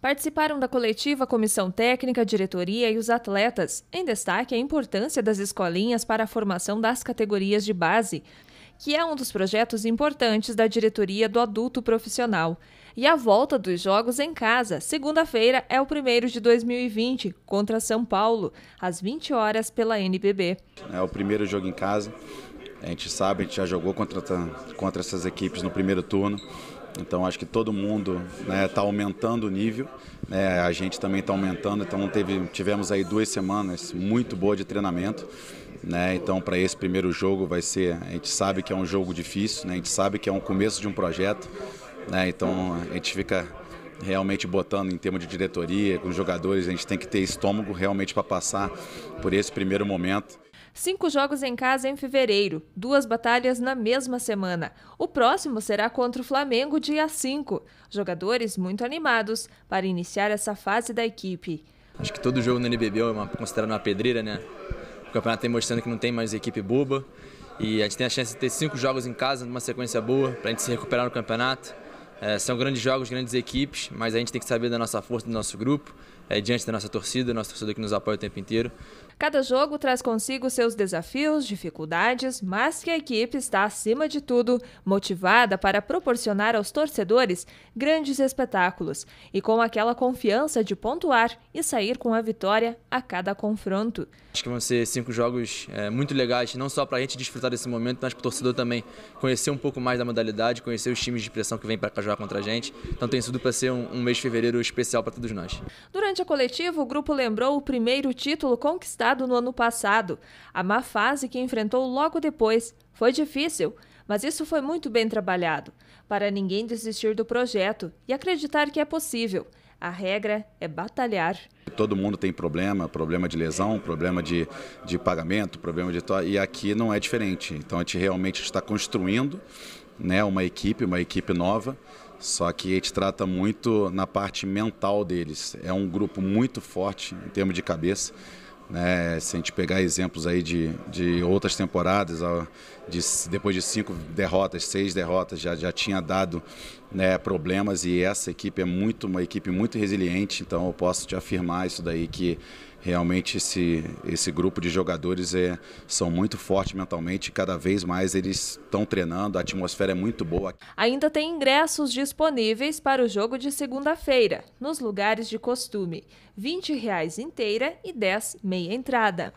Participaram da coletiva a comissão técnica, diretoria e os atletas. Em destaque, a importância das escolinhas para a formação das categorias de base, que é um dos projetos importantes da diretoria do adulto profissional. E a volta dos jogos em casa. Segunda-feira é o primeiro de 2020 contra São Paulo, às 20 horas pela NBB. É o primeiro jogo em casa. A gente sabe, a gente já jogou contra, contra essas equipes no primeiro turno. Então acho que todo mundo está né, tá aumentando o nível, né, a gente também está aumentando, então teve, tivemos aí duas semanas muito boas de treinamento. Né, então para esse primeiro jogo vai ser, a gente sabe que é um jogo difícil, né, a gente sabe que é um começo de um projeto, né. então a gente fica realmente botando em termos de diretoria, com os jogadores, a gente tem que ter estômago realmente para passar por esse primeiro momento. Cinco jogos em casa em fevereiro, duas batalhas na mesma semana. O próximo será contra o Flamengo, dia 5. Jogadores muito animados para iniciar essa fase da equipe. Acho que todo jogo no NBB é uma, considerado uma pedreira, né? O campeonato tem mostrando que não tem mais equipe boba. E a gente tem a chance de ter cinco jogos em casa, numa sequência boa, para a gente se recuperar no campeonato. É, são grandes jogos, grandes equipes, mas a gente tem que saber da nossa força, do nosso grupo, é, diante da nossa torcida, nossa torcida que nos apoia o tempo inteiro. Cada jogo traz consigo seus desafios, dificuldades, mas que a equipe está, acima de tudo, motivada para proporcionar aos torcedores grandes espetáculos e com aquela confiança de pontuar e sair com a vitória a cada confronto. Acho que vão ser cinco jogos é, muito legais, não só para a gente desfrutar desse momento, mas para o torcedor também conhecer um pouco mais da modalidade, conhecer os times de pressão que vem para cá jogar contra a gente. Então tem tudo para ser um, um mês de fevereiro especial para todos nós. Durante a coletiva, o grupo lembrou o primeiro título conquistado no ano passado. A má fase que enfrentou logo depois foi difícil, mas isso foi muito bem trabalhado. Para ninguém desistir do projeto e acreditar que é possível. A regra é batalhar. Todo mundo tem problema, problema de lesão, problema de, de pagamento, problema de... E aqui não é diferente. Então a gente realmente está construindo né, uma equipe, uma equipe nova. Só que a gente trata muito na parte mental deles. É um grupo muito forte em termos de cabeça. Né? Se a gente pegar exemplos aí de, de outras temporadas, de, depois de cinco derrotas, seis derrotas, já, já tinha dado né, problemas e essa equipe é muito uma equipe muito resiliente, então eu posso te afirmar isso daí que realmente esse, esse grupo de jogadores é, são muito fortes mentalmente, cada vez mais eles estão treinando, a atmosfera é muito boa. Ainda tem ingressos disponíveis para o jogo de segunda-feira, nos lugares de costume, R$ 20 inteira e 10 meia entrada.